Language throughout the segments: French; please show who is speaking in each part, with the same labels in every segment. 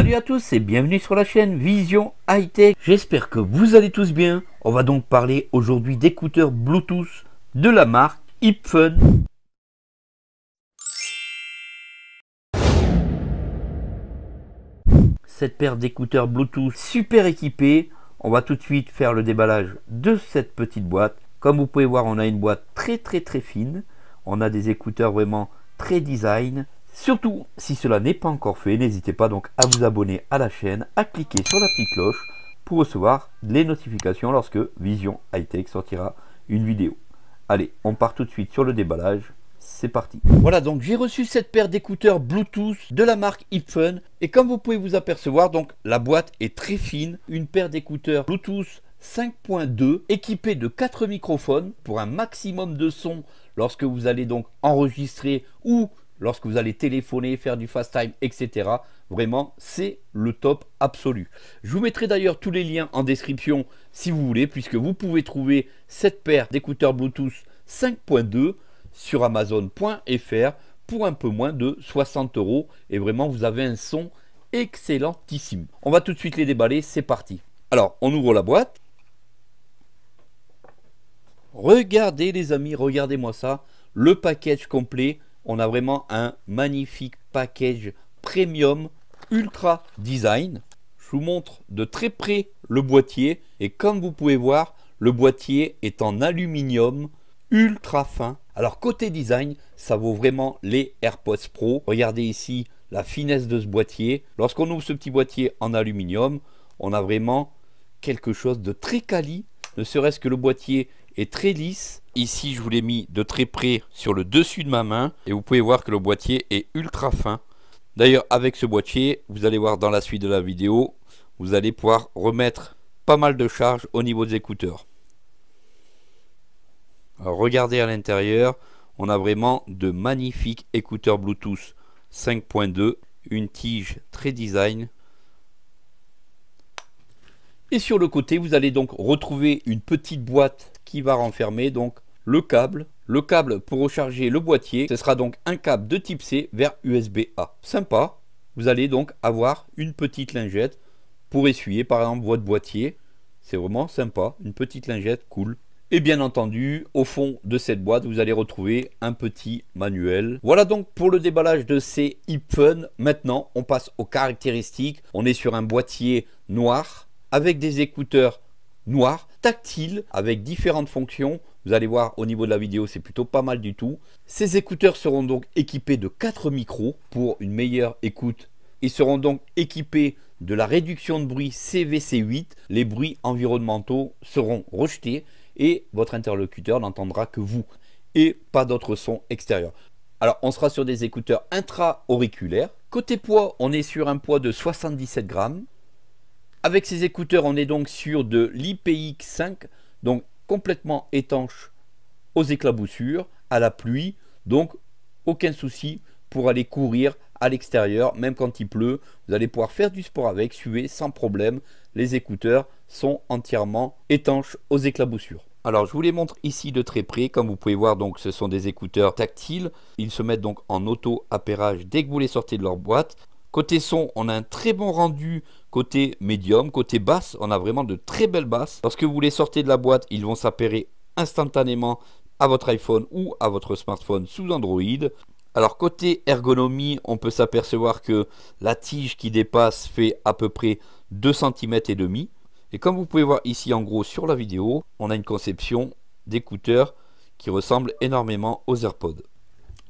Speaker 1: Salut à tous et bienvenue sur la chaîne Vision High Tech. J'espère que vous allez tous bien. On va donc parler aujourd'hui d'écouteurs Bluetooth de la marque Hipfun. Cette paire d'écouteurs Bluetooth super équipée. On va tout de suite faire le déballage de cette petite boîte. Comme vous pouvez voir, on a une boîte très très très fine. On a des écouteurs vraiment très design. Surtout, si cela n'est pas encore fait, n'hésitez pas donc à vous abonner à la chaîne, à cliquer sur la petite cloche pour recevoir les notifications lorsque Vision Hightech sortira une vidéo. Allez, on part tout de suite sur le déballage. C'est parti. Voilà, donc j'ai reçu cette paire d'écouteurs Bluetooth de la marque HipFun. Et comme vous pouvez vous apercevoir, donc la boîte est très fine. Une paire d'écouteurs Bluetooth 5.2 équipée de 4 microphones pour un maximum de son lorsque vous allez donc enregistrer ou lorsque vous allez téléphoner, faire du fast time, etc. Vraiment, c'est le top absolu. Je vous mettrai d'ailleurs tous les liens en description si vous voulez, puisque vous pouvez trouver cette paire d'écouteurs Bluetooth 5.2 sur amazon.fr pour un peu moins de 60 euros. Et vraiment, vous avez un son excellentissime. On va tout de suite les déballer, c'est parti. Alors, on ouvre la boîte. Regardez les amis, regardez-moi ça. Le package complet, on a vraiment un magnifique package premium ultra design. Je vous montre de très près le boîtier et comme vous pouvez voir, le boîtier est en aluminium ultra fin. Alors côté design, ça vaut vraiment les AirPods Pro. Regardez ici la finesse de ce boîtier. Lorsqu'on ouvre ce petit boîtier en aluminium, on a vraiment quelque chose de très quali. Ne serait-ce que le boîtier est très lisse Ici, je vous l'ai mis de très près sur le dessus de ma main et vous pouvez voir que le boîtier est ultra fin. D'ailleurs, avec ce boîtier, vous allez voir dans la suite de la vidéo, vous allez pouvoir remettre pas mal de charge au niveau des écouteurs. regardez à l'intérieur, on a vraiment de magnifiques écouteurs Bluetooth 5.2, une tige très design. Et sur le côté, vous allez donc retrouver une petite boîte qui va renfermer donc le câble, le câble pour recharger le boîtier. Ce sera donc un câble de type C vers USB-A. Sympa, vous allez donc avoir une petite lingette pour essuyer par exemple votre boîtier. C'est vraiment sympa, une petite lingette cool. Et bien entendu, au fond de cette boîte, vous allez retrouver un petit manuel. Voilà donc pour le déballage de ces iPhone. Maintenant, on passe aux caractéristiques. On est sur un boîtier noir avec des écouteurs noir, tactile, avec différentes fonctions. Vous allez voir au niveau de la vidéo, c'est plutôt pas mal du tout. Ces écouteurs seront donc équipés de 4 micros pour une meilleure écoute. Ils seront donc équipés de la réduction de bruit CVC8. Les bruits environnementaux seront rejetés et votre interlocuteur n'entendra que vous et pas d'autres sons extérieurs. Alors on sera sur des écouteurs intra-auriculaires. Côté poids, on est sur un poids de 77 grammes. Avec ces écouteurs, on est donc sur de l'IPX5, donc complètement étanche aux éclaboussures, à la pluie, donc aucun souci pour aller courir à l'extérieur, même quand il pleut. Vous allez pouvoir faire du sport avec, suer sans problème. Les écouteurs sont entièrement étanches aux éclaboussures. Alors je vous les montre ici de très près, comme vous pouvez voir donc ce sont des écouteurs tactiles, ils se mettent donc en auto-appairage dès que vous les sortez de leur boîte, Côté son, on a un très bon rendu côté médium. Côté basse, on a vraiment de très belles basses. Lorsque vous les sortez de la boîte, ils vont s'appairer instantanément à votre iPhone ou à votre smartphone sous Android. Alors côté ergonomie, on peut s'apercevoir que la tige qui dépasse fait à peu près 2 cm et demi. Et comme vous pouvez voir ici en gros sur la vidéo, on a une conception d'écouteurs qui ressemble énormément aux AirPods.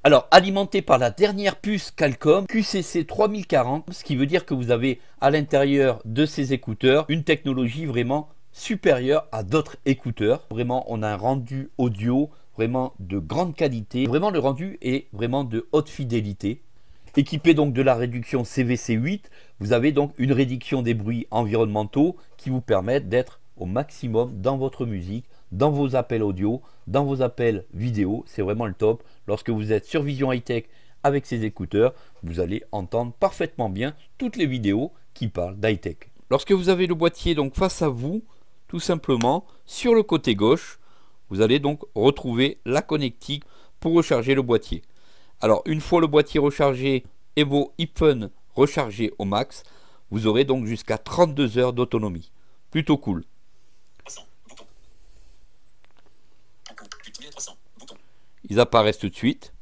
Speaker 1: Alors, alimenté par la dernière puce Qualcomm QCC 3040, ce qui veut dire que vous avez à l'intérieur de ces écouteurs une technologie vraiment supérieure à d'autres écouteurs. Vraiment, on a un rendu audio vraiment de grande qualité. Vraiment, le rendu est vraiment de haute fidélité. Équipé donc de la réduction CVC8, vous avez donc une réduction des bruits environnementaux qui vous permettent d'être au maximum dans votre musique dans vos appels audio, dans vos appels vidéo. C'est vraiment le top. Lorsque vous êtes sur Vision tech avec ces écouteurs, vous allez entendre parfaitement bien toutes les vidéos qui parlent tech. Lorsque vous avez le boîtier donc face à vous, tout simplement sur le côté gauche, vous allez donc retrouver la connectique pour recharger le boîtier. Alors une fois le boîtier rechargé et vos iPhone rechargés au max, vous aurez donc jusqu'à 32 heures d'autonomie. Plutôt cool. Ils apparaissent tout de suite.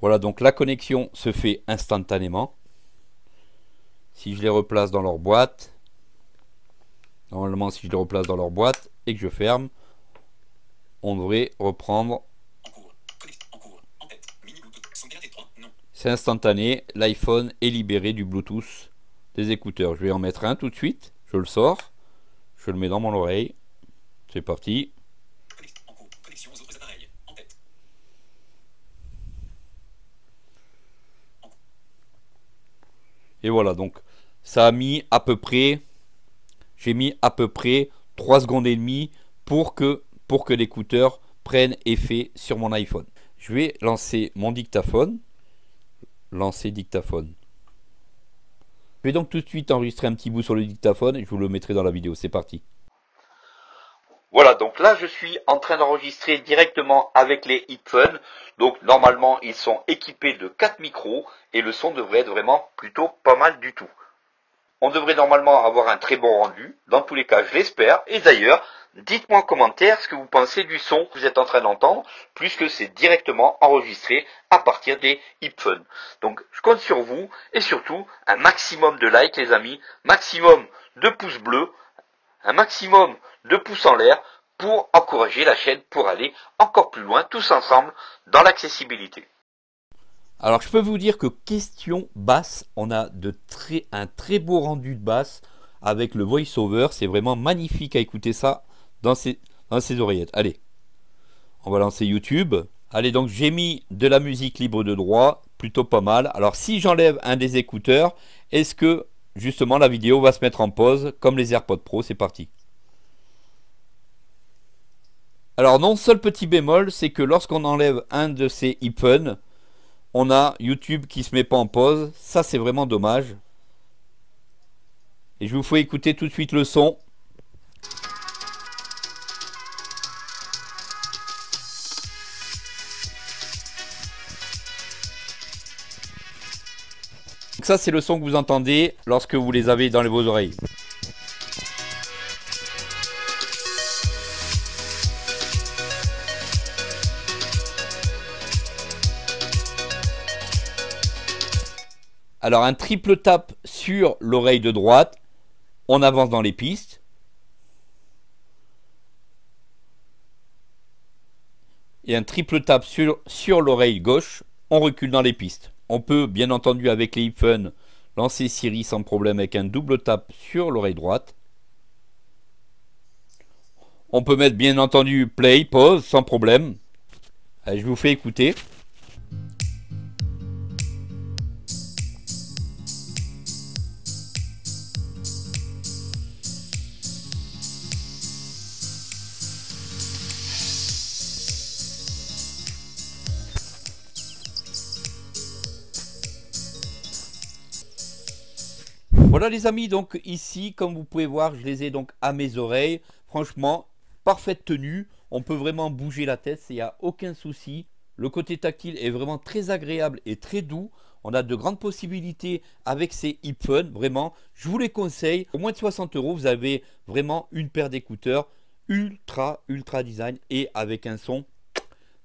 Speaker 1: Voilà, donc la connexion se fait instantanément. Si je les replace dans leur boîte, normalement si je les replace dans leur boîte et que je ferme, on devrait reprendre. C'est instantané, l'iPhone est libéré du Bluetooth des écouteurs. Je vais en mettre un tout de suite. Je le sors. Je le mets dans mon oreille. C'est parti. Et voilà, donc ça a mis à peu près, j'ai mis à peu près 3 secondes et demie pour que, pour que l'écouteur prenne effet sur mon iPhone. Je vais lancer mon dictaphone. Lancer dictaphone. Je vais donc tout de suite enregistrer un petit bout sur le dictaphone et je vous le mettrai dans la vidéo. C'est parti. Voilà, donc là je suis en train d'enregistrer directement avec les HitFun. Donc normalement ils sont équipés de 4 micros et le son devrait être vraiment plutôt pas mal du tout. On devrait normalement avoir un très bon rendu. Dans tous les cas, je l'espère. Et d'ailleurs, Dites-moi en commentaire ce que vous pensez du son que vous êtes en train d'entendre, puisque c'est directement enregistré à partir des iphones. Donc je compte sur vous et surtout un maximum de likes les amis, maximum de pouces bleus, un maximum de pouces en l'air pour encourager la chaîne pour aller encore plus loin tous ensemble dans l'accessibilité. Alors je peux vous dire que question basse, on a de très, un très beau rendu de basse avec le voiceover. c'est vraiment magnifique à écouter ça dans ses, dans oreillettes. Allez, on va lancer YouTube. Allez, donc j'ai mis de la musique libre de droit, plutôt pas mal. Alors si j'enlève un des écouteurs, est-ce que justement la vidéo va se mettre en pause comme les AirPods Pro C'est parti. Alors non, seul petit bémol, c'est que lorsqu'on enlève un de ces iPhones, on a YouTube qui se met pas en pause. Ça, c'est vraiment dommage. Et je vous fais écouter tout de suite le son. Donc ça c'est le son que vous entendez lorsque vous les avez dans vos oreilles. Alors un triple tap sur l'oreille de droite, on avance dans les pistes. Et un triple tap sur, sur l'oreille gauche, on recule dans les pistes. On peut, bien entendu, avec les iphones lancer Siri sans problème avec un double tap sur l'oreille droite. On peut mettre, bien entendu, play, pause, sans problème. je vous fais écouter. Voilà les amis, donc ici, comme vous pouvez voir, je les ai donc à mes oreilles. Franchement, parfaite tenue. On peut vraiment bouger la tête, il n'y a aucun souci. Le côté tactile est vraiment très agréable et très doux. On a de grandes possibilités avec ces Hipfun, vraiment. Je vous les conseille. Au moins de 60 euros, vous avez vraiment une paire d'écouteurs ultra, ultra design et avec un son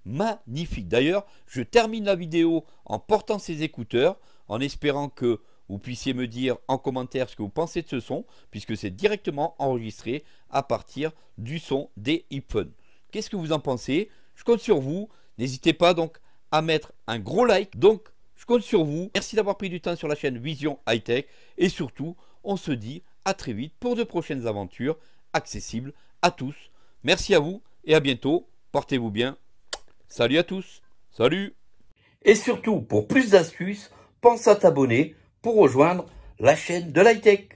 Speaker 1: magnifique. D'ailleurs, je termine la vidéo en portant ces écouteurs, en espérant que vous puissiez me dire en commentaire ce que vous pensez de ce son, puisque c'est directement enregistré à partir du son des iPhones. Qu'est-ce que vous en pensez Je compte sur vous. N'hésitez pas donc à mettre un gros like. Donc, je compte sur vous. Merci d'avoir pris du temps sur la chaîne Vision High Tech. Et surtout, on se dit à très vite pour de prochaines aventures accessibles à tous. Merci à vous et à bientôt. Portez-vous bien. Salut à tous. Salut. Et surtout, pour plus d'astuces, pense à t'abonner pour rejoindre la chaîne de lhigh